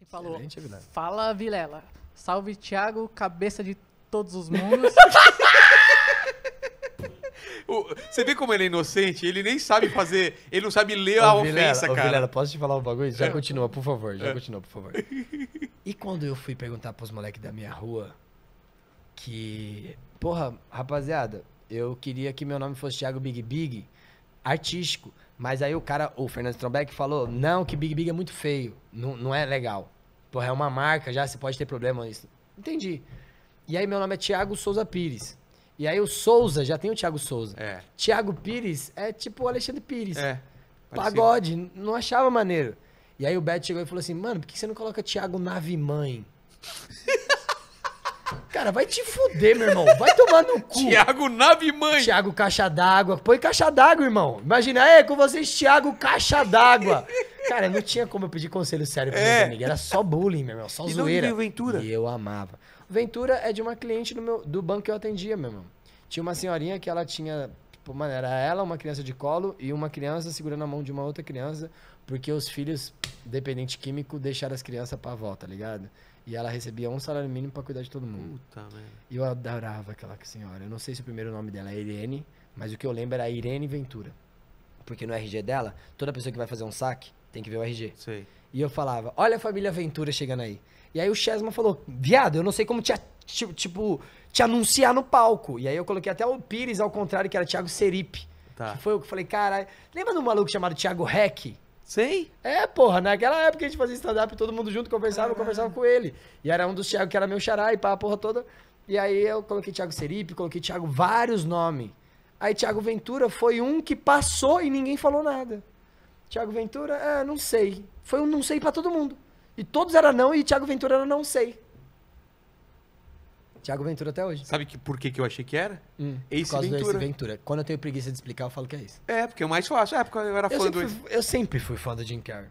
E falou: Excelente, Vilela. Fala, Vilela. Salve, Thiago, cabeça de todos os mundos. Você vê como ele é inocente? Ele nem sabe fazer. Ele não sabe ler a Vilela, ofensa, ô, cara. Vilela, posso te falar um bagulho? Já é. continua, por favor. Já é. continua, por favor. E quando eu fui perguntar pros moleques da minha rua que... Porra, rapaziada, eu queria que meu nome fosse Thiago Big Big, artístico. Mas aí o cara, o Fernando Strombeck, falou: não, que Big Big é muito feio. Não, não é legal. Porra, é uma marca já, você pode ter problema nisso. Entendi. E aí meu nome é Tiago Souza Pires. E aí o Souza, já tem o Tiago Souza. É. Tiago Pires é tipo o Alexandre Pires. É. Parecido. Pagode, não achava maneiro. E aí o Beto chegou e falou assim: mano, por que você não coloca Tiago Nave Mãe? Cara, vai te fuder, meu irmão. Vai tomar no cu. Tiago Nave Mãe. Tiago Caixa d'Água. Põe Caixa d'Água, irmão. Imagina, é, com vocês, Tiago Caixa d'Água. Cara, não tinha como eu pedir conselho sério pra é. meus Era só bullying, meu irmão. Só e zoeira. Não Ventura. E eu amava. Ventura é de uma cliente do, meu, do banco que eu atendia, meu irmão. Tinha uma senhorinha que ela tinha Tipo, mano, era ela, uma criança de colo e uma criança segurando a mão de uma outra criança, porque os filhos dependente químico deixaram as crianças pra avó, tá ligado? E ela recebia um salário mínimo para cuidar de todo mundo. Puta, E eu adorava aquela senhora. Eu não sei se o primeiro nome dela é Irene, mas o que eu lembro era Irene Ventura. Porque no RG dela, toda pessoa que vai fazer um saque tem que ver o RG. Sei. E eu falava, olha a família Ventura chegando aí. E aí o Chesma falou, viado, eu não sei como tinha, tipo, te anunciar no palco. E aí eu coloquei até o Pires ao contrário, que era Thiago Seripe. Tá. Que foi o que falei, caralho. Lembra do maluco chamado Thiago Heck? Sei. É, porra, naquela época a gente fazia stand-up, todo mundo junto conversava, eu conversava com ele. E era um dos Thiago que era meu xará e pá, a porra toda. E aí eu coloquei Thiago Seripe, coloquei Thiago vários nomes. Aí Thiago Ventura foi um que passou e ninguém falou nada. Thiago Ventura, é, não sei. Foi um não sei para todo mundo. E todos eram não e Thiago Ventura era não sei. Tiago Ventura até hoje. Sabe que, por que, que eu achei que era? Hum, Ace, Ventura. Ace Ventura. Quando eu tenho preguiça de explicar, eu falo que é isso. É, porque é o mais fácil. É, porque eu era eu fã do fui, Eu sempre fui fã do Jim Carrey.